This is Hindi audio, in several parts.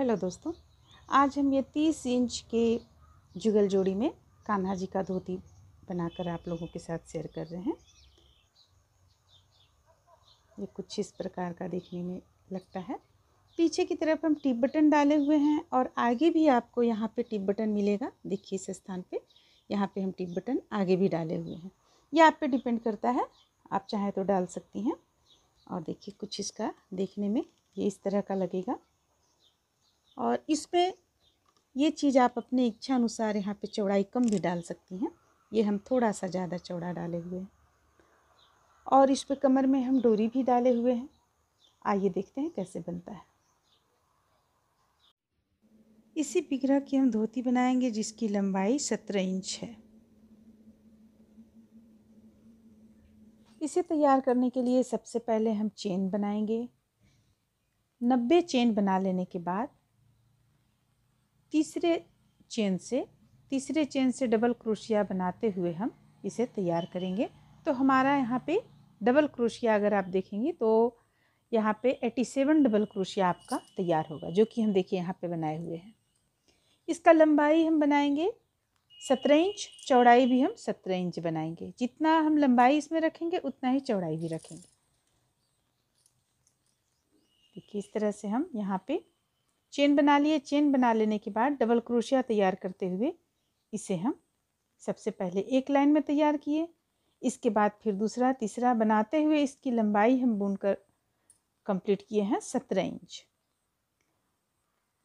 हेलो दोस्तों आज हम ये तीस इंच के जुगल जोड़ी में कान्हा जी का धोती बनाकर आप लोगों के साथ शेयर कर रहे हैं ये कुछ इस प्रकार का देखने में लगता है पीछे की तरफ हम टिप बटन डाले हुए हैं और आगे भी आपको यहाँ पे टिप बटन मिलेगा देखिए इस स्थान पे यहाँ पे हम टिप बटन आगे भी डाले हुए हैं ये आप पे डिपेंड करता है आप चाहें तो डाल सकती हैं और देखिए कुछ इसका देखने में ये इस तरह का लगेगा और इसमें ये चीज़ आप अपने इच्छा अनुसार यहाँ पे चौड़ाई कम भी डाल सकती हैं ये हम थोड़ा सा ज़्यादा चौड़ा डाले हुए हैं और इस पर कमर में हम डोरी भी डाले हुए हैं आइए देखते हैं कैसे बनता है इसी बिगरा की हम धोती बनाएंगे जिसकी लंबाई सत्रह इंच है इसे तैयार करने के लिए सबसे पहले हम चेन बनाएंगे नब्बे चेन बना लेने के बाद तीसरे चेन से तीसरे चेन से डबल क्रोशिया बनाते हुए हम इसे तैयार करेंगे तो हमारा यहाँ पे डबल क्रोशिया अगर आप देखेंगे तो यहाँ पे एटी सेवन डबल क्रोशिया आपका तैयार होगा जो कि हम देखिए यहाँ पे बनाए हुए हैं इसका लंबाई हम बनाएंगे सत्रह इंच चौड़ाई भी हम सत्रह इंच बनाएंगे जितना हम लंबाई इसमें रखेंगे उतना ही चौड़ाई भी रखेंगे देखिए इस तरह से हम यहाँ पर चेन बना लिए चेन बना लेने के बाद डबल क्रोशिया तैयार करते हुए इसे हम सबसे पहले एक लाइन में तैयार किए इसके बाद फिर दूसरा तीसरा बनाते हुए इसकी लंबाई हम बुन कर कंप्लीट किए हैं सत्रह इंच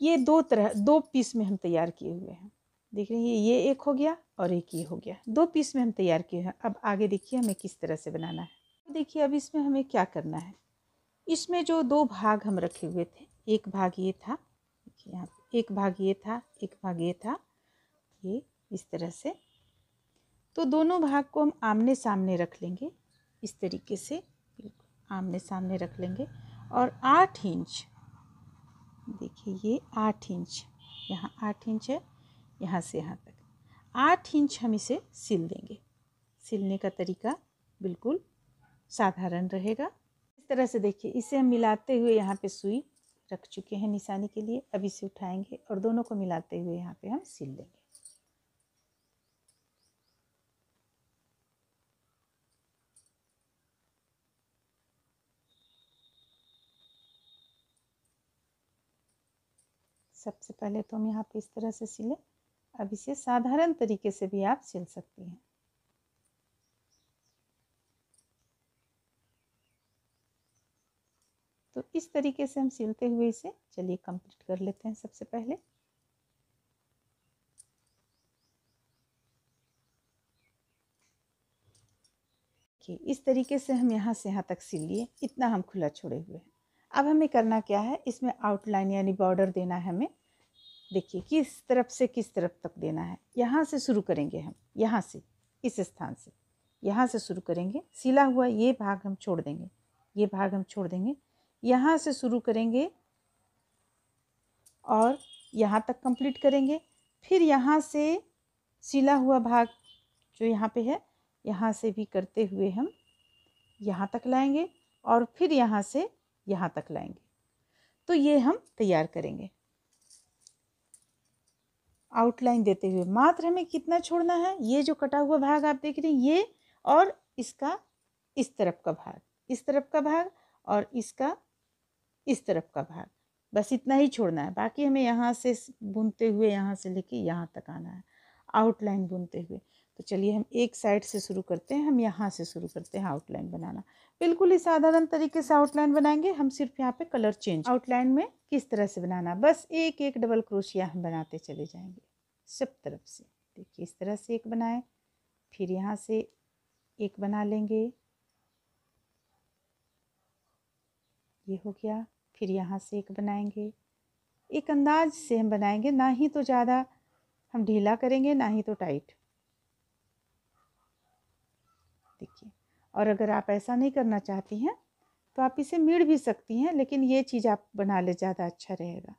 ये दो तरह दो पीस में हम तैयार किए हुए हैं देख रहे हैं ये एक हो गया और एक ये हो गया दो पीस में हम तैयार किए हैं अब आगे देखिए हमें किस तरह से बनाना है तो देखिए अब इसमें हमें क्या करना है इसमें जो दो भाग हम रखे हुए थे एक भाग ये था यहाँ एक भाग ये था एक भाग ये था ये इस तरह से तो दोनों भाग को हम आमने सामने रख लेंगे इस तरीके से आमने सामने रख लेंगे और आठ इंच देखिए ये आठ इंच यहाँ आठ इंच है यहाँ से यहाँ तक आठ इंच हम इसे सिल देंगे सिलने का तरीका बिल्कुल साधारण रहेगा इस तरह से देखिए इसे हम मिलाते हुए यहाँ पे सुई रख चुके हैं निशानी के लिए अब इसे उठाएंगे और दोनों को मिलाते हुए यहाँ पे हम सिल लेंगे सबसे पहले तो हम यहाँ पे इस तरह से सिले अब इसे साधारण तरीके से भी आप सिल सकती हैं इस तरीके से हम सिलते हुए इसे चलिए कंप्लीट कर लेते हैं सबसे पहले इस तरीके से हम यहाँ से यहाँ तक सिल लिए इतना हम खुला छोड़े हुए हैं अब हमें करना क्या है इसमें आउटलाइन यानी बॉर्डर देना है हमें देखिए किस तरफ से किस तरफ तक देना है यहाँ से शुरू करेंगे हम यहाँ से इस स्थान से यहाँ से शुरू करेंगे सिला हुआ ये भाग हम छोड़ देंगे ये भाग हम छोड़ देंगे यहाँ से शुरू करेंगे और यहाँ तक कंप्लीट करेंगे फिर यहाँ से सिला हुआ भाग जो यहाँ पे है यहाँ से भी करते हुए हम यहाँ तक लाएंगे और फिर यहाँ से यहाँ तक लाएंगे तो ये हम तैयार करेंगे आउटलाइन देते हुए मात्र हमें कितना छोड़ना है ये जो कटा हुआ भाग आप देख रहे हैं ये और इसका इस तरफ का भाग इस तरफ का भाग और इसका इस तरफ का भाग बस इतना ही छोड़ना है बाकी हमें यहाँ से बुनते हुए यहाँ से लेके यहाँ तक आना है आउटलाइन बुनते हुए तो चलिए हम एक साइड से शुरू करते हैं हम यहाँ से शुरू करते हैं आउटलाइन बनाना बिल्कुल ही साधारण तरीके से आउटलाइन बनाएंगे हम सिर्फ यहाँ पे कलर चेंज आउटलाइन में किस तरह से बनाना बस एक एक डबल क्रोशिया हम बनाते चले जाएंगे सब तरफ से देखिए इस तरह से एक बनाएं फिर यहाँ से एक बना लेंगे ये हो गया फिर यहाँ से एक बनाएंगे एक अंदाज से हम बनाएंगे ना ही तो ज़्यादा हम ढीला करेंगे ना ही तो टाइट देखिए और अगर आप ऐसा नहीं करना चाहती हैं तो आप इसे मिड़ भी सकती हैं लेकिन ये चीज़ आप बना ले ज़्यादा अच्छा रहेगा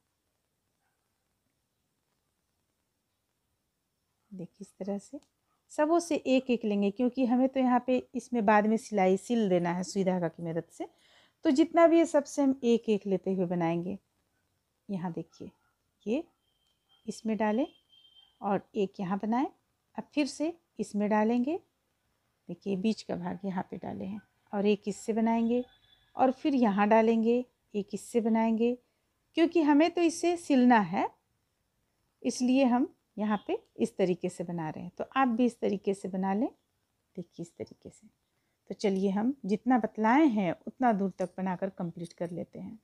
देखिए इस तरह से सबों से एक एक लेंगे क्योंकि हमें तो यहाँ पे इसमें बाद में सिलाई सिल देना है सुई धागा की मदद से तो जितना भी है सबसे हम एक एक लेते हुए बनाएंगे यहाँ देखिए ये इसमें डालें और एक यहाँ बनाएं अब फिर से इसमें डालेंगे देखिए बीच का भाग यहाँ पे डाले हैं और एक इससे बनाएंगे और फिर यहाँ डालेंगे एक इससे बनाएंगे क्योंकि हमें तो इसे सिलना है इसलिए हम यहाँ पे इस तरीके से बना रहे हैं तो आप भी इस तरीके से बना लें देखिए इस तरीके से तो चलिए हम जितना बतलाए हैं उतना दूर तक बनाकर कंप्लीट कर लेते हैं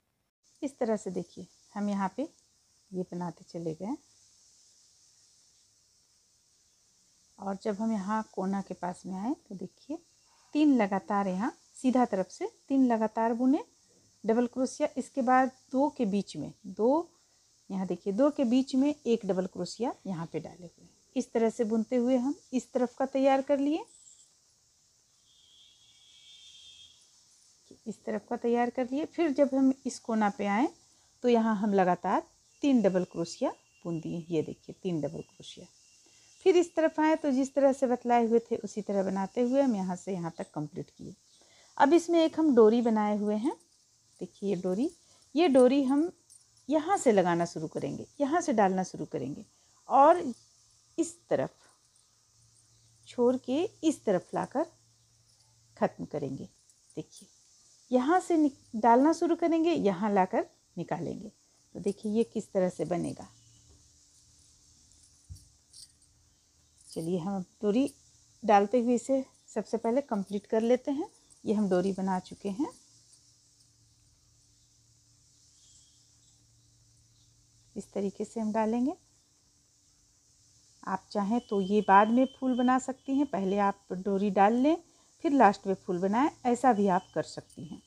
इस तरह से देखिए हम यहाँ पे ये बनाते चले गए और जब हम यहाँ कोना के पास में आए तो देखिए तीन लगातार यहाँ सीधा तरफ से तीन लगातार बुने डबल क्रोशिया इसके बाद दो के बीच में दो यहाँ देखिए दो के बीच में एक डबल क्रोशिया यहाँ पे डाले हुए इस तरह से बुनते हुए हम इस तरफ का तैयार कर लिए इस तरफ का तैयार कर लिए फिर जब हम इस कोना पे आए तो यहाँ हम लगातार तीन डबल क्रोशिया बुन दिए ये देखिए तीन डबल क्रोशिया फिर इस तरफ आए तो जिस तरह से बतलाए हुए थे उसी तरह बनाते हुए हम यहाँ से यहाँ तक कंप्लीट किए अब इसमें एक हम डोरी बनाए हुए हैं देखिए ये डोरी ये डोरी हम यहाँ से लगाना शुरू करेंगे यहाँ से डालना शुरू करेंगे और इस तरफ छोड़ के इस तरफ लाकर ख़त्म करेंगे देखिए यहाँ से डालना शुरू करेंगे यहाँ लाकर निकालेंगे तो देखिए ये किस तरह से बनेगा चलिए हम डोरी डालते हुए इसे सबसे पहले कंप्लीट कर लेते हैं ये हम डोरी बना चुके हैं इस तरीके से हम डालेंगे आप चाहें तो ये बाद में फूल बना सकती हैं पहले आप डोरी डाल लें फिर लास्ट में फूल बनाएं ऐसा भी आप कर सकती हैं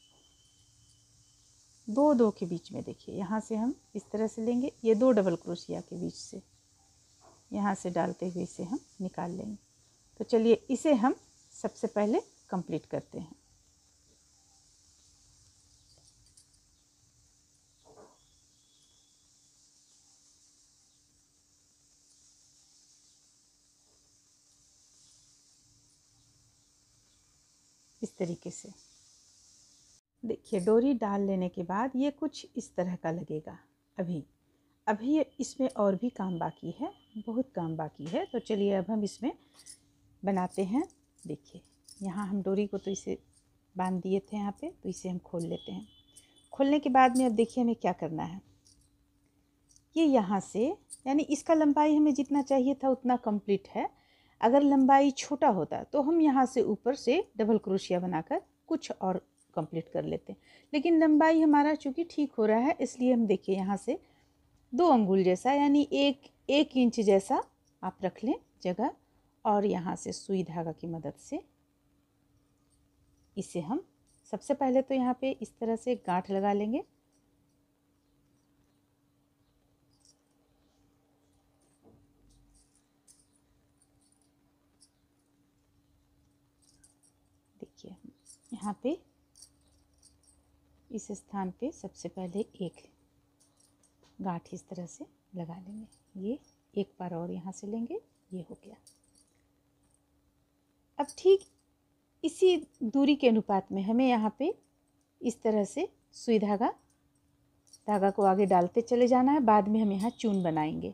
दो दो के बीच में देखिए यहाँ से हम इस तरह से लेंगे ये दो डबल क्रोशिया के बीच से यहाँ से डालते हुए इसे हम निकाल लेंगे तो चलिए इसे हम सबसे पहले कंप्लीट करते हैं इस तरीके से देखिए डोरी डाल लेने के बाद ये कुछ इस तरह का लगेगा अभी अभी इसमें और भी काम बाकी है बहुत काम बाकी है तो चलिए अब हम इसमें बनाते हैं देखिए यहाँ हम डोरी को तो इसे बांध दिए थे यहाँ पे तो इसे हम खोल लेते हैं खोलने के बाद में अब देखिए हमें क्या करना है ये यहाँ से यानी इसका लंबाई हमें जितना चाहिए था उतना कंप्लीट है अगर लंबाई छोटा होता तो हम यहाँ से ऊपर से डबल क्रोशिया बनाकर कुछ और कंप्लीट कर लेते लेकिन लंबाई हमारा चूँकि ठीक हो रहा है इसलिए हम देखिए यहाँ से दो अंगुल जैसा यानी एक एक इंच जैसा आप रख लें जगह और यहाँ से सुई धागा की मदद से इसे हम सबसे पहले तो यहाँ पे इस तरह से गांठ लगा लेंगे देखिए यहाँ पे इस स्थान पे सबसे पहले एक गांठ इस तरह से लगा लेंगे ये एक बार और यहाँ से लेंगे ये हो गया अब ठीक इसी दूरी के अनुपात में हमें यहाँ पे इस तरह से सुई धागा धागा को आगे डालते चले जाना है बाद में हम यहाँ चून बनाएंगे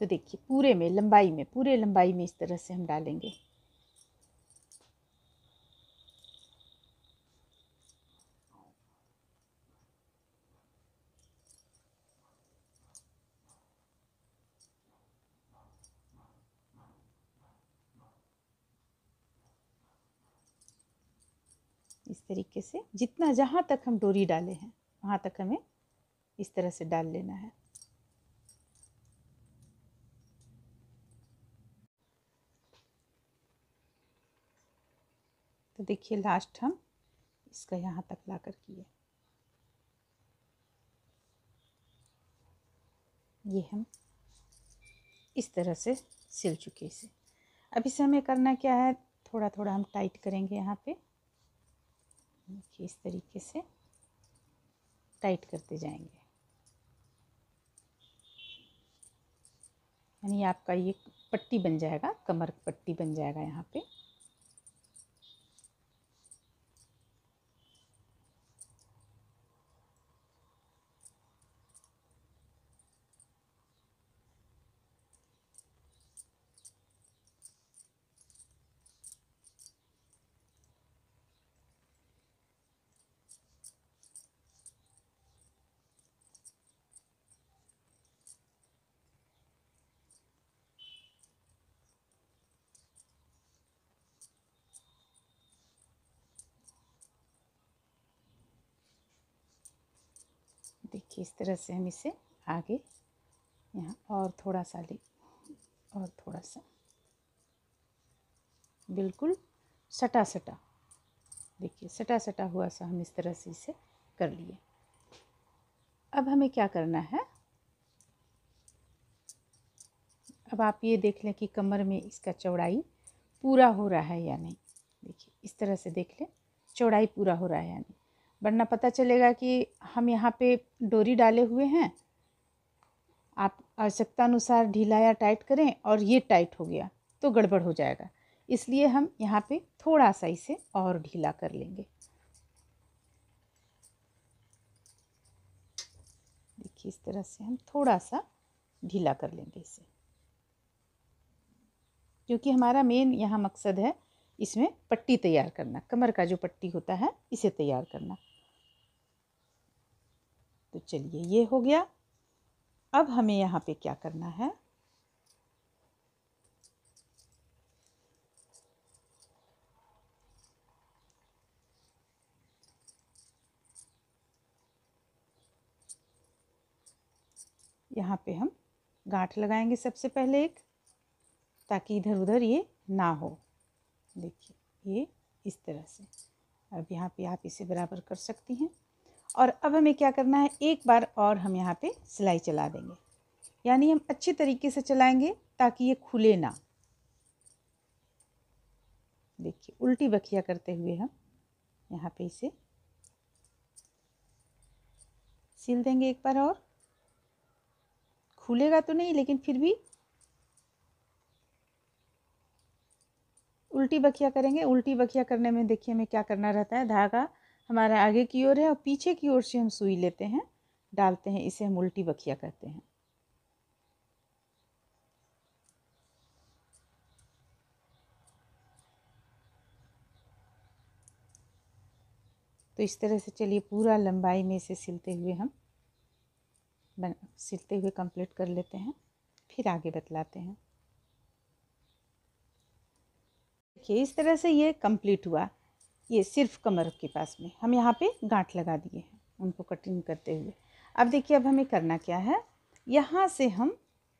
तो देखिए पूरे में लंबाई में पूरे लंबाई में इस तरह से हम डालेंगे तरीके से जितना जहाँ तक हम डोरी डाले हैं वहाँ तक हमें इस तरह से डाल लेना है तो देखिए लास्ट हम इसका यहाँ तक ला कर किए ये हम इस तरह से सिल चुके इसे अब इसे हमें करना क्या है थोड़ा थोड़ा हम टाइट करेंगे यहाँ पे देखिए इस तरीके से टाइट करते जाएंगे यानी आपका ये पट्टी बन जाएगा कमर पट्टी बन जाएगा यहाँ पे कि इस तरह से हम इसे आगे यहाँ और थोड़ा सा ले और थोड़ा सा बिल्कुल सटा सटा देखिए सटा सटा हुआ सा हम इस तरह से इसे कर लिए अब हमें क्या करना है अब आप ये देख लें कि कमर में इसका चौड़ाई पूरा हो रहा है या नहीं देखिए इस तरह से देख लें चौड़ाई पूरा हो रहा है या नहीं वरना पता चलेगा कि हम यहाँ पे डोरी डाले हुए हैं आप आवश्यकता अनुसार ढीला या टाइट करें और ये टाइट हो गया तो गड़बड़ हो जाएगा इसलिए हम यहाँ पे थोड़ा सा इसे और ढीला कर लेंगे देखिए इस तरह से हम थोड़ा सा ढीला कर लेंगे इसे क्योंकि हमारा मेन यहाँ मकसद है इसमें पट्टी तैयार करना कमर का जो पट्टी होता है इसे तैयार करना तो चलिए ये हो गया अब हमें यहाँ पे क्या करना है यहाँ पे हम गांठ लगाएंगे सबसे पहले एक ताकि इधर उधर ये ना हो देखिए ये इस तरह से अब यहाँ पे आप इसे बराबर कर सकती हैं और अब हमें क्या करना है एक बार और हम यहाँ पे सिलाई चला देंगे यानी हम अच्छे तरीके से चलाएंगे ताकि ये खुले ना देखिए उल्टी बखिया करते हुए हम यहाँ पे इसे सिल देंगे एक बार और खुलेगा तो नहीं लेकिन फिर भी उल्टी बखिया करेंगे उल्टी बखिया करने में देखिए हमें क्या करना रहता है धागा हमारा आगे की ओर है और पीछे की ओर से हम सुई लेते हैं डालते हैं इसे हम उल्टी बखिया कहते हैं तो इस तरह से चलिए पूरा लंबाई में इसे सिलते हुए हम सिलते हुए कंप्लीट कर लेते हैं फिर आगे बतलाते हैं देखिए इस तरह से ये कंप्लीट हुआ ये सिर्फ कमर के पास में हम यहाँ पे गांठ लगा दिए हैं उनको कटिंग करते हुए अब देखिए अब हमें करना क्या है यहाँ से हम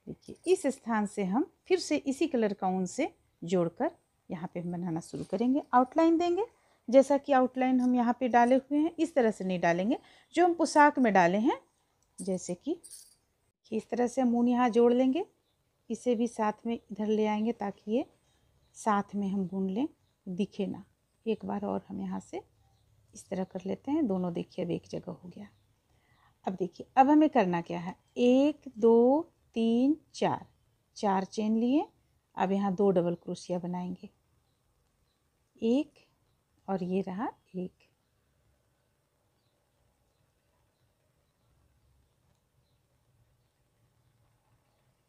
देखिए इस स्थान से हम फिर से इसी कलर का ऊन से जोड़कर यहाँ पे हम बनाना शुरू करेंगे आउटलाइन देंगे जैसा कि आउटलाइन हम यहाँ पे डाले हुए हैं इस तरह से नहीं डालेंगे जो हम पोशाक में डाले हैं जैसे कि इस तरह से हम ऊन यहाँ जोड़ लेंगे इसे भी साथ में इधर ले आएंगे ताकि ये साथ में हम बुन लें दिखे ना एक बार और हम यहाँ से इस तरह कर लेते हैं दोनों देखिए अब एक जगह हो गया अब देखिए अब हमें करना क्या है एक दो तीन चार चार चेन लिए अब यहाँ दो डबल क्रोशिया बनाएंगे एक और ये रहा एक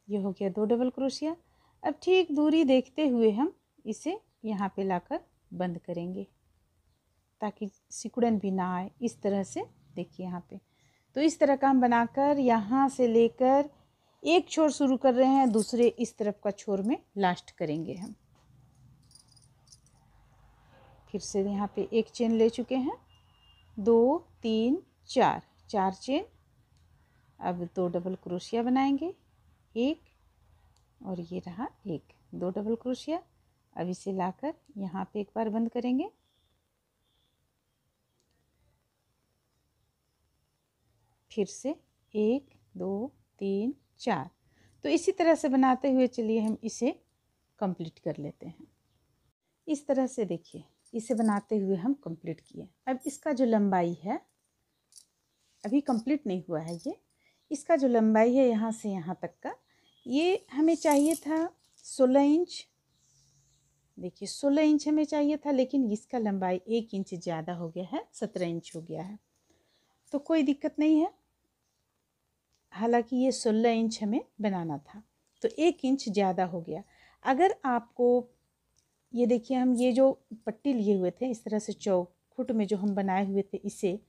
ये हो गया दो डबल क्रोशिया अब ठीक दूरी देखते हुए हम इसे यहाँ पे लाकर बंद करेंगे ताकि सिकुड़न भी ना आए इस तरह से देखिए यहाँ पे तो इस तरह का हम बनाकर यहाँ से लेकर एक छोर शुरू कर रहे हैं दूसरे इस तरफ का छोर में लास्ट करेंगे हम फिर से यहाँ पे एक चेन ले चुके हैं दो तीन चार चार चेन अब दो डबल क्रोशिया बनाएंगे एक और ये रहा एक दो डबल क्रोशिया अब इसे लाकर यहाँ पे एक बार बंद करेंगे फिर से एक दो तीन चार तो इसी तरह से बनाते हुए चलिए हम इसे कंप्लीट कर लेते हैं इस तरह से देखिए इसे बनाते हुए हम कंप्लीट किए अब इसका जो लंबाई है अभी कंप्लीट नहीं हुआ है ये इसका जो लंबाई है यहाँ से यहाँ तक का ये हमें चाहिए था सोलह इंच देखिए सोलह इंच हमें चाहिए था लेकिन इसका लंबाई एक इंच ज़्यादा हो गया है सत्रह इंच हो गया है तो कोई दिक्कत नहीं है हालांकि ये सोलह इंच हमें बनाना था तो एक इंच ज़्यादा हो गया अगर आपको ये देखिए हम ये जो पट्टी लिए हुए थे इस तरह से चौखुट में जो हम बनाए हुए थे इसे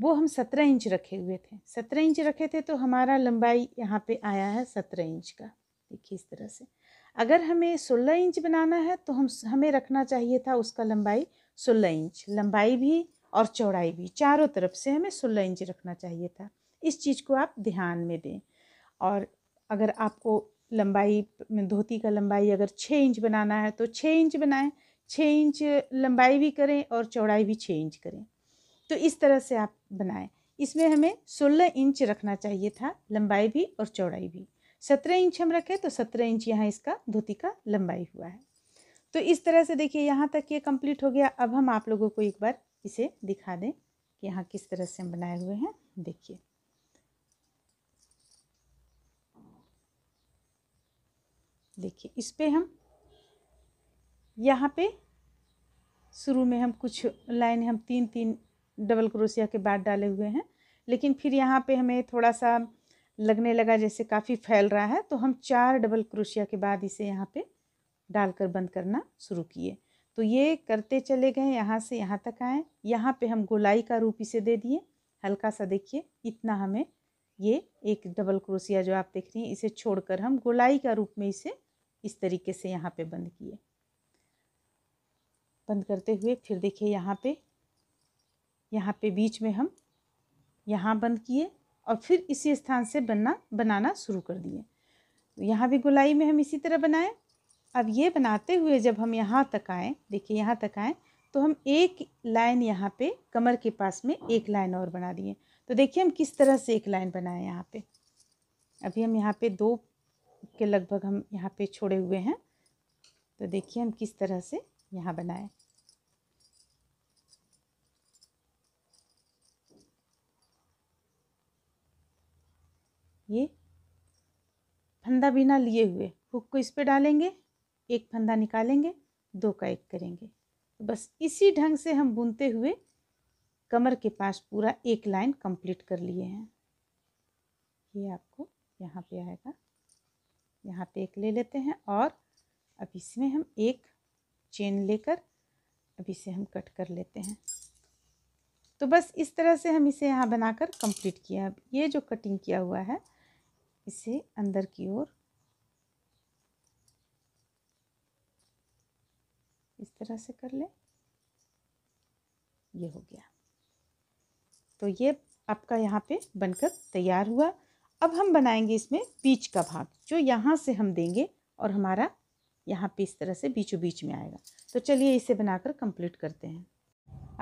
वो हम सत्रह इंच रखे हुए थे सत्रह इंच रखे थे तो हमारा लंबाई यहाँ पे आया है सत्रह इंच का देखिए इस तरह से अगर हमें सोलह इंच बनाना है तो हम हमें रखना चाहिए था उसका लंबाई सोलह इंच लंबाई भी और चौड़ाई भी चारों तरफ से हमें सोलह इंच रखना चाहिए था इस चीज़ को आप ध्यान में दें और अगर आपको लंबाई धोती का लंबाई अगर छः इंच बनाना है तो छः इंच बनाएं छः इंच लंबाई भी करें और चौड़ाई भी छः इंच करें तो इस तरह से आप बनाएं इसमें हमें सोलह इंच रखना चाहिए था लंबाई भी और चौड़ाई भी सत्रह इंच हम रखें तो सत्रह इंच यहाँ इसका धोती का लंबाई हुआ है तो इस तरह से देखिए यहाँ तक ये कंप्लीट हो गया अब हम आप लोगों को एक बार इसे दिखा दें कि यहाँ किस तरह से हम बनाए हुए हैं देखिए देखिए इस पर हम यहाँ पे शुरू में हम कुछ लाइन हम तीन तीन डबल क्रोशिया के बाद डाले हुए हैं लेकिन फिर यहाँ पे हमें थोड़ा सा लगने लगा जैसे काफ़ी फैल रहा है तो हम चार डबल क्रोशिया के बाद इसे यहाँ पे डालकर बंद करना शुरू किए तो ये करते चले गए यहाँ से यहाँ तक आए यहाँ पे हम गोलाई का रूप इसे दे दिए हल्का सा देखिए इतना हमें ये एक डबल क्रोशिया जो आप देख रही हैं इसे छोड़कर हम गोलाई का रूप में इसे इस तरीके से यहाँ पर बंद किए बंद करते हुए फिर देखिए यहाँ पर यहाँ पे बीच में हम यहाँ बंद किए और फिर इसी स्थान से बनना बनाना शुरू कर दिए यहाँ भी गोलाई में हम इसी तरह बनाएं अब ये बनाते हुए जब हम यहाँ तक आएँ देखिए यहाँ तक आएँ तो हम एक लाइन यहाँ पे कमर के पास में एक लाइन और बना दिए तो देखिए हम किस तरह से एक लाइन बनाएं यहाँ पे अभी हम यहाँ पे दो के लगभग हम यहाँ पे छोड़े हुए हैं तो देखिए हम किस तरह से यहाँ बनाएं ये फंदा बिना लिए हुए हुक को इस पे डालेंगे एक फंदा निकालेंगे दो का एक करेंगे तो बस इसी ढंग से हम बुनते हुए कमर के पास पूरा एक लाइन कंप्लीट कर लिए हैं ये आपको यहाँ पे आएगा यहाँ पे एक ले लेते हैं और अब इसमें हम एक चेन लेकर अब इसे हम कट कर लेते हैं तो बस इस तरह से हम इसे यहाँ बनाकर कंप्लीट किया अब ये जो कटिंग किया हुआ है इसे अंदर की ओर इस तरह से कर लें ये हो गया तो ये आपका यहाँ पे बनकर तैयार हुआ अब हम बनाएंगे इसमें बीच का भाग जो यहाँ से हम देंगे और हमारा यहाँ पे इस तरह से बीचों बीच में आएगा तो चलिए इसे बनाकर कंप्लीट करते हैं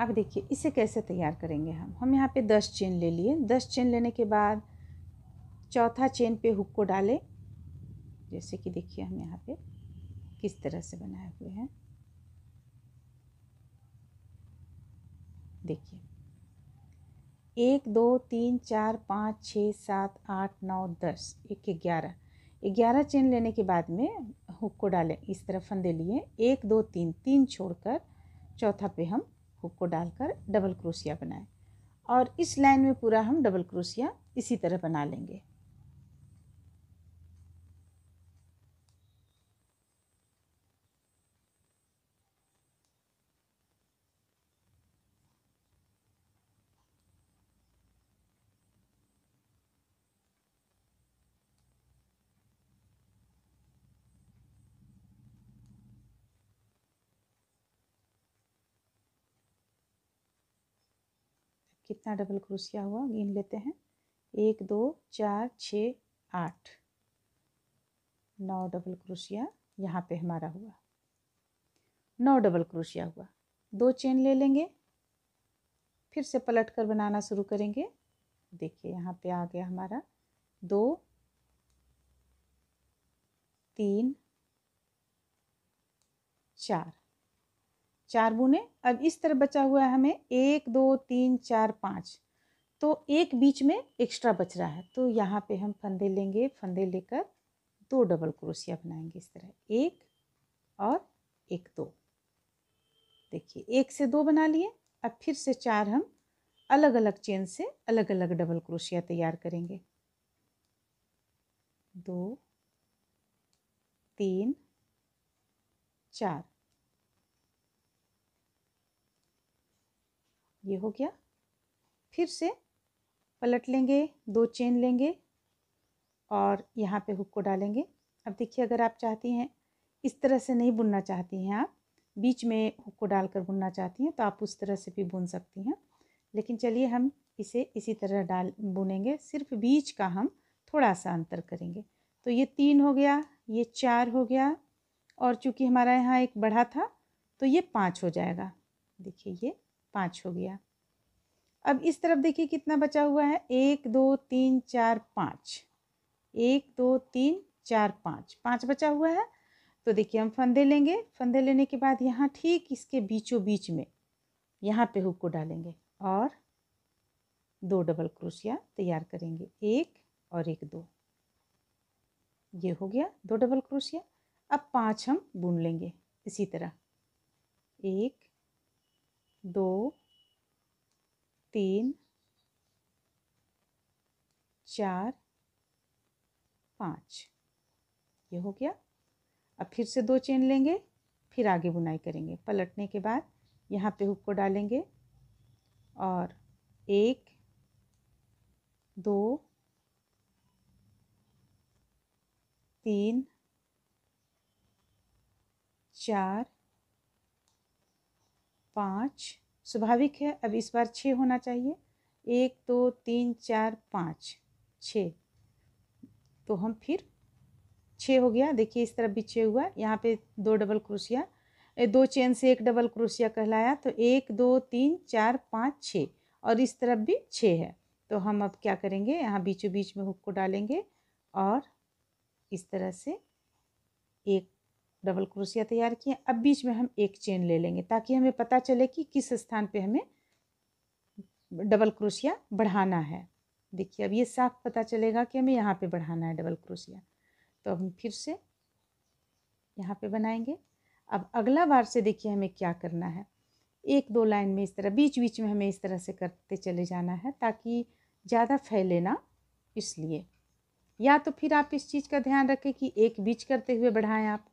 अब देखिए इसे कैसे तैयार करेंगे हम हम यहाँ पे दस चेन ले लिए दस चेन लेने के बाद चौथा चेन पे हुक को डालें जैसे कि देखिए हम यहाँ पे किस तरह से बनाए हुए हैं देखिए एक दो तीन चार पाँच छः सात आठ नौ दस एक ग्यारह ग्यारह चेन लेने के बाद में हुक को डालें इस तरह फंदे लिए एक दो तीन तीन छोड़कर चौथा पे हम हुक को डालकर डबल क्रोशिया बनाएं और इस लाइन में पूरा हम डबल क्रोशिया इसी तरह बना लेंगे कितना डबल क्रोशिया हुआ गिन लेते हैं एक दो चार छ आठ नौ डबल क्रोशिया यहाँ पे हमारा हुआ नौ डबल क्रोशिया हुआ दो चेन ले लेंगे फिर से पलट कर बनाना शुरू करेंगे देखिए यहाँ पे आ गया हमारा दो तीन चार चार बुने अब इस तरफ बचा हुआ है हमें एक दो तीन चार पाँच तो एक बीच में एक्स्ट्रा बच रहा है तो यहाँ पे हम फंदे लेंगे फंदे लेकर दो डबल क्रोशिया बनाएंगे इस तरह एक और एक दो देखिए एक से दो बना लिए अब फिर से चार हम अलग अलग चेन से अलग अलग डबल क्रोशिया तैयार करेंगे दो तीन चार ये हो गया फिर से पलट लेंगे दो चेन लेंगे और यहाँ पे हुक को डालेंगे अब देखिए अगर आप चाहती हैं इस तरह से नहीं बुनना चाहती हैं आप बीच में हुक को डालकर बुनना चाहती हैं तो आप उस तरह से भी बुन सकती हैं लेकिन चलिए हम इसे इसी तरह डाल बुनेंगे सिर्फ बीच का हम थोड़ा सा अंतर करेंगे तो ये तीन हो गया ये चार हो गया और चूँकि हमारा यहाँ एक बढ़ा था तो ये पाँच हो जाएगा देखिए ये पाँच हो गया अब इस तरफ देखिए कितना बचा हुआ है एक दो तीन चार पाँच एक दो तीन चार पाँच पाँच बचा हुआ है तो देखिए हम फंदे लेंगे फंदे लेने के बाद यहाँ ठीक इसके बीचों बीच में यहाँ पे हुक को डालेंगे और दो डबल क्रोशिया तैयार करेंगे एक और एक दो ये हो गया दो डबल क्रोशिया अब पांच हम बुन लेंगे इसी तरह एक दो तीन चार पाँच ये हो गया अब फिर से दो चेन लेंगे फिर आगे बुनाई करेंगे पलटने के बाद यहाँ पे हुक को डालेंगे और एक दो तीन चार पाँच स्वाभाविक है अब इस बार छः होना चाहिए एक दो तो, तीन चार पाँच छ तो हम फिर छः हो गया देखिए इस तरफ भी छः हुआ यहाँ पे दो डबल क्रोशिया दो चेन से एक डबल क्रोशिया कहलाया तो एक दो तीन चार पाँच छः और इस तरफ भी छः है तो हम अब क्या करेंगे यहाँ बीचों बीच में हुक को डालेंगे और इस तरह से एक डबल क्रोसिया तैयार किए अब बीच में हम एक चेन ले लेंगे ताकि हमें पता चले कि किस स्थान पे हमें डबल क्रोसिया बढ़ाना है देखिए अब ये साफ पता चलेगा कि हमें यहाँ पे बढ़ाना है डबल क्रोसिया तो हम फिर से यहाँ पे बनाएंगे अब अगला बार से देखिए हमें क्या करना है एक दो लाइन में इस तरह बीच बीच में हमें इस तरह से करते चले जाना है ताकि ज़्यादा फैले ना इसलिए या तो फिर आप इस चीज़ का ध्यान रखें कि एक बीच करते हुए बढ़ाएं आप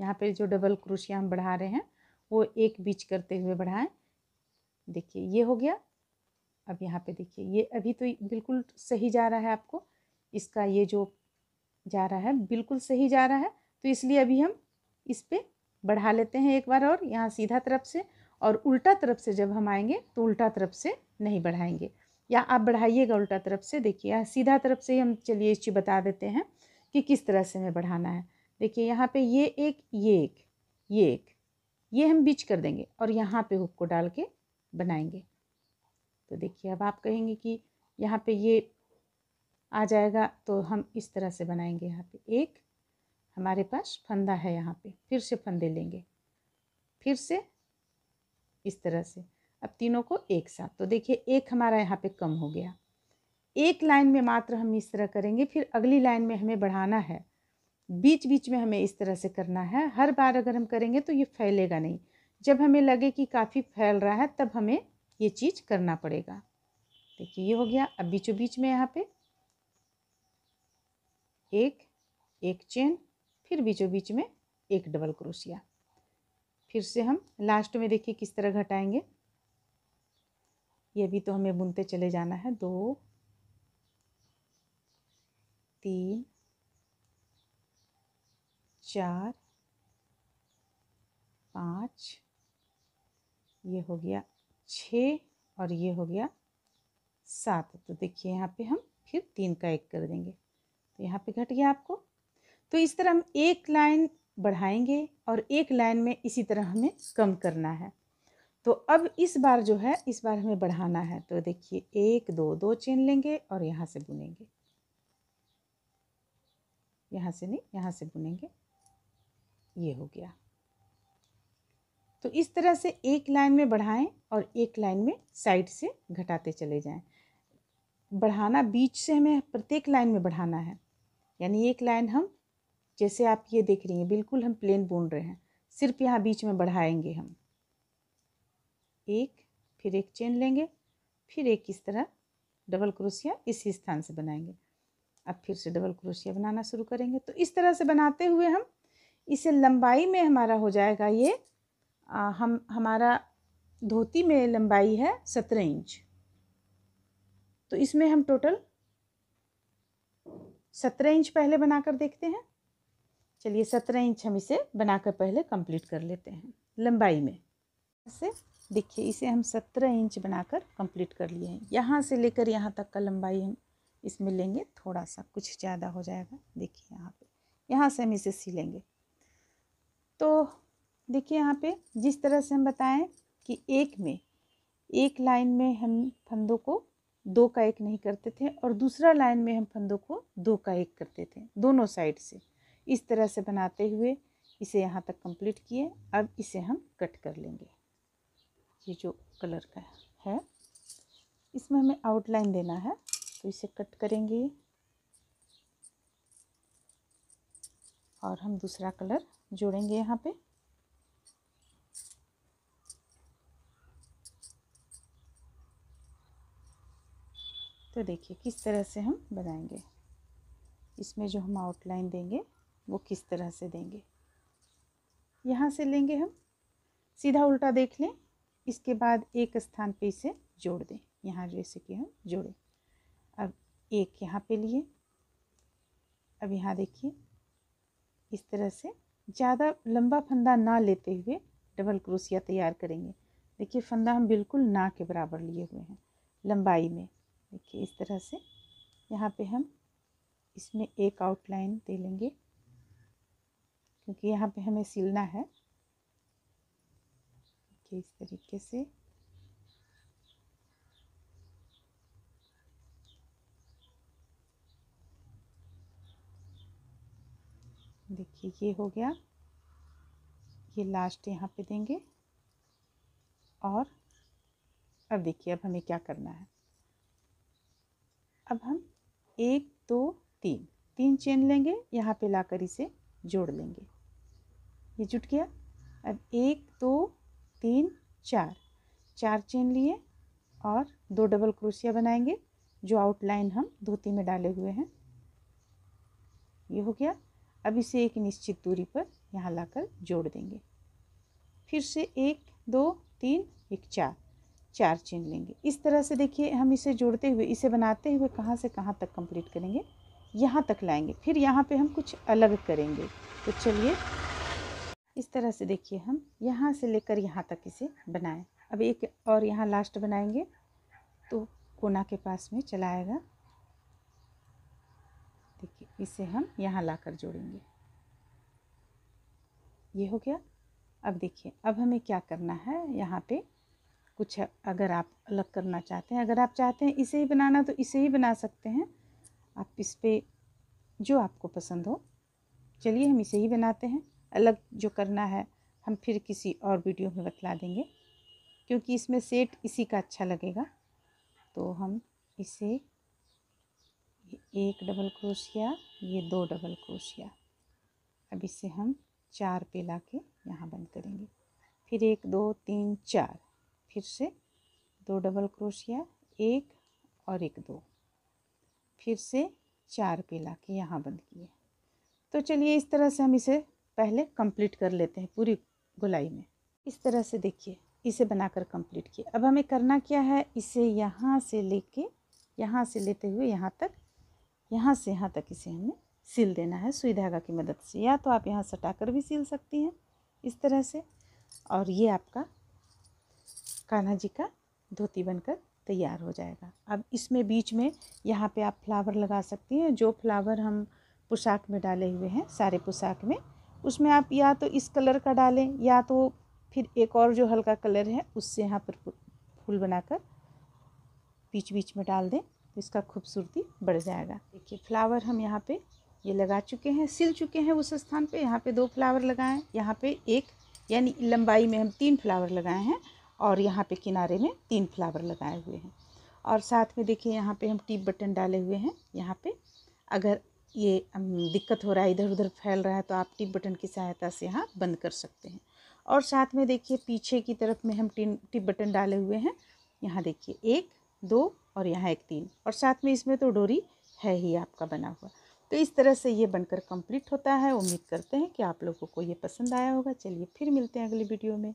यहाँ पर जो डबल क्रोशिया हम बढ़ा रहे हैं वो एक बीच करते हुए बढ़ाएं देखिए ये हो गया अब यहाँ पे देखिए ये अभी तो बिल्कुल सही जा रहा है आपको इसका ये जो जा रहा है बिल्कुल सही जा रहा है तो इसलिए अभी हम इस पर बढ़ा लेते हैं एक बार और यहाँ सीधा तरफ से और उल्टा तरफ से जब हम आएंगे तो उल्टा तरफ से नहीं बढ़ाएंगे या आप बढ़ाइएगा उल्टा तरफ से देखिए सीधा तरफ से हम चलिए इस चीज़ बता देते हैं कि किस तरह से हमें बढ़ाना है देखिए यहाँ पे ये एक ये एक ये एक ये हम बीच कर देंगे और यहाँ पे हुक को डाल के बनाएंगे तो देखिए अब आप कहेंगे कि यहाँ पे ये आ जाएगा तो हम इस तरह से बनाएंगे यहाँ पे एक हमारे पास फंदा है यहाँ पे फिर से फंदे लेंगे फिर से इस तरह से अब तीनों को एक साथ तो देखिए एक हमारा यहाँ पे कम हो गया एक लाइन में मात्र हम इस तरह करेंगे फिर अगली लाइन में हमें बढ़ाना है बीच बीच में हमें इस तरह से करना है हर बार अगर हम करेंगे तो ये फैलेगा नहीं जब हमें लगे कि काफ़ी फैल रहा है तब हमें ये चीज़ करना पड़ेगा देखिए ये हो गया अब बीचों बीच में यहाँ पे एक एक चेन फिर बीचों बीच में एक डबल क्रोशिया फिर से हम लास्ट में देखिए किस तरह घटाएंगे ये भी तो हमें बुनते चले जाना है दो तीन चार पाँच ये हो गया छः और ये हो गया सात तो देखिए यहाँ पे हम फिर तीन का एक कर देंगे तो यहाँ पे घट गया आपको तो इस तरह हम एक लाइन बढ़ाएंगे और एक लाइन में इसी तरह हमें कम करना है तो अब इस बार जो है इस बार हमें बढ़ाना है तो देखिए एक दो दो चेन लेंगे और यहाँ से बुनेंगे यहाँ से नहीं यहाँ से बुनेंगे ये हो गया तो इस तरह से एक लाइन में बढ़ाएं और एक लाइन में साइड से घटाते चले जाएं बढ़ाना बीच से हमें प्रत्येक लाइन में बढ़ाना है यानी एक लाइन हम जैसे आप ये देख रही हैं बिल्कुल हम प्लेन बुन रहे हैं सिर्फ यहाँ बीच में बढ़ाएंगे हम एक फिर एक चेन लेंगे फिर एक इस तरह डबल क्रोशिया इसी स्थान से बनाएंगे अब फिर से डबल क्रोशिया बनाना शुरू करेंगे तो इस तरह से बनाते हुए हम इसे लंबाई में हमारा हो जाएगा ये आ, हम हमारा धोती में लंबाई है सत्रह इंच तो इसमें हम टोटल सत्रह इंच पहले बनाकर देखते हैं चलिए सत्रह इंच हम इसे बनाकर पहले कंप्लीट कर लेते हैं लंबाई में इसे देखिए इसे हम सत्रह इंच बनाकर कंप्लीट कर लिए हैं यहाँ से लेकर यहाँ तक का लंबाई हम इसमें लेंगे थोड़ा सा कुछ ज़्यादा हो जाएगा देखिए यहाँ पे यहाँ से हम इसे सी लेंगे तो देखिए यहाँ पे जिस तरह से हम बताएं कि एक में एक लाइन में हम फंदों को दो का एक नहीं करते थे और दूसरा लाइन में हम फंदों को दो का एक करते थे दोनों साइड से इस तरह से बनाते हुए इसे यहाँ तक कंप्लीट किए अब इसे हम कट कर लेंगे ये जो कलर का है इसमें हमें आउटलाइन देना है तो इसे कट करेंगे और हम दूसरा कलर जोड़ेंगे यहाँ पे तो देखिए किस तरह से हम बनाएंगे इसमें जो हम आउटलाइन देंगे वो किस तरह से देंगे यहाँ से लेंगे हम सीधा उल्टा देख लें इसके बाद एक स्थान पे इसे जोड़ दें यहाँ जैसे कि हम जोड़ें अब एक यहाँ पे लिए अब यहाँ देखिए इस तरह से ज़्यादा लंबा फंदा ना लेते हुए डबल क्रोसिया तैयार करेंगे देखिए फंदा हम बिल्कुल ना के बराबर लिए हुए हैं लंबाई में देखिए इस तरह से यहाँ पे हम इसमें एक आउटलाइन दे लेंगे क्योंकि यहाँ पे हमें सिलना है देखिए इस तरीके से देखिए ये हो गया ये लास्ट यहाँ पे देंगे और अब देखिए अब हमें क्या करना है अब हम एक दो तीन तीन चेन लेंगे यहाँ पे लाकर इसे जोड़ लेंगे ये जुट गया अब एक दो तीन चार चार चेन लिए और दो डबल क्रोशिया बनाएंगे जो आउटलाइन हम धोती में डाले हुए हैं ये हो गया अब इसे एक निश्चित दूरी पर यहाँ लाकर जोड़ देंगे फिर से एक दो तीन एक चार चार चेन लेंगे इस तरह से देखिए हम इसे जोड़ते हुए इसे बनाते हुए कहाँ से कहाँ तक कंप्लीट करेंगे यहाँ तक लाएंगे फिर यहाँ पे हम कुछ अलग करेंगे तो चलिए इस तरह से देखिए हम यहाँ से लेकर यहाँ तक इसे बनाएं अब एक और यहाँ लास्ट बनाएंगे तो कोना के पास में चलाएगा इसे हम यहाँ लाकर जोड़ेंगे ये हो गया अब देखिए अब हमें क्या करना है यहाँ पे कुछ अगर आप अलग करना चाहते हैं अगर आप चाहते हैं इसे ही बनाना तो इसे ही बना सकते हैं आप इस पर जो आपको पसंद हो चलिए हम इसे ही बनाते हैं अलग जो करना है हम फिर किसी और वीडियो में बतला देंगे क्योंकि इसमें सेट इसी का अच्छा लगेगा तो हम इसे ये एक डबल क्रोशिया ये दो डबल क्रोशिया अब इसे हम चार पे ला के यहाँ बंद करेंगे फिर एक दो तीन चार फिर से दो डबल क्रोशिया एक और एक दो फिर से चार पे ला के यहाँ बंद किए तो चलिए इस तरह से हम इसे पहले कंप्लीट कर लेते हैं पूरी गुलाई में इस तरह से देखिए इसे बनाकर कंप्लीट किए अब हमें करना क्या है इसे यहाँ से लेके यहाँ से लेते हुए यहाँ तक यहाँ से यहाँ तक इसे हमें सिल देना है सुई धागा की मदद से या तो आप यहाँ सटा कर भी सिल सकती हैं इस तरह से और ये आपका कान्हा जी का धोती बनकर तैयार हो जाएगा अब इसमें बीच में यहाँ पे आप फ्लावर लगा सकती हैं जो फ्लावर हम पोशाक में डाले हुए हैं सारे पोशाक में उसमें आप या तो इस कलर का डालें या तो फिर एक और जो हल्का कलर है उससे यहाँ पर फूल बनाकर बीच बीच में डाल दें तो इसका खूबसूरती बढ़ जाएगा देखिए फ्लावर हम यहाँ पे ये लगा चुके हैं सिल चुके हैं उस स्थान पे यहाँ पे दो फ्लावर लगाएं यहाँ पे एक यानी लंबाई में हम तीन फ्लावर लगाए हैं और यहाँ पे किनारे में तीन फ्लावर लगाए हुए हैं और साथ में देखिए यहाँ पे हम टीप बटन डाले हुए हैं यहाँ पे अगर ये दिक्कत हो रहा है इधर उधर फैल रहा है तो आप टिप बटन की सहायता से यहाँ बंद कर सकते हैं और साथ में देखिए पीछे की तरफ में हम टिप बटन डाले हुए हैं यहाँ देखिए एक दो और यहाँ एक तीन और साथ में इसमें तो डोरी है ही आपका बना हुआ तो इस तरह से ये बनकर कंप्लीट होता है उम्मीद करते हैं कि आप लोगों को ये पसंद आया होगा चलिए फिर मिलते हैं अगली वीडियो में